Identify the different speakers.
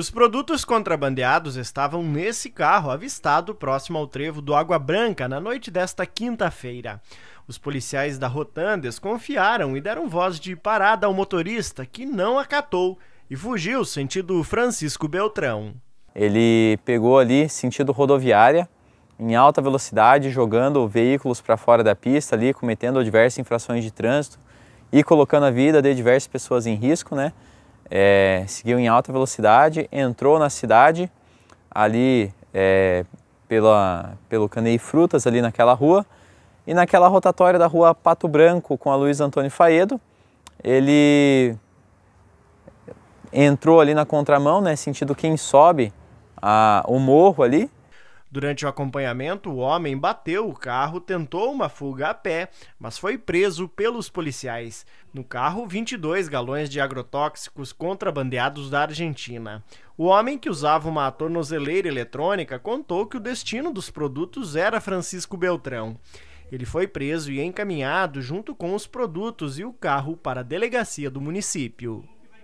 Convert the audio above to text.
Speaker 1: Os produtos contrabandeados estavam nesse carro avistado próximo ao trevo do Água Branca na noite desta quinta-feira. Os policiais da Rotan desconfiaram e deram voz de parada ao motorista, que não acatou e fugiu sentido
Speaker 2: Francisco Beltrão. Ele pegou ali sentido rodoviária, em alta velocidade, jogando veículos para fora da pista ali, cometendo diversas infrações de trânsito e colocando a vida de diversas pessoas em risco, né? é, seguiu em alta velocidade, entrou na cidade, ali é, pela, pelo Canei Frutas, ali naquela rua, e naquela rotatória da rua Pato Branco com a Luiz Antônio Faedo, ele entrou ali na contramão, né, sentido quem sobe a, o morro ali, Durante o acompanhamento,
Speaker 1: o homem bateu o carro, tentou uma fuga a pé, mas foi preso pelos policiais. No carro, 22 galões de agrotóxicos contrabandeados da Argentina. O homem que usava uma tornozeleira eletrônica contou que o destino dos produtos era Francisco Beltrão. Ele foi preso e encaminhado junto com os produtos e o carro para a delegacia do município.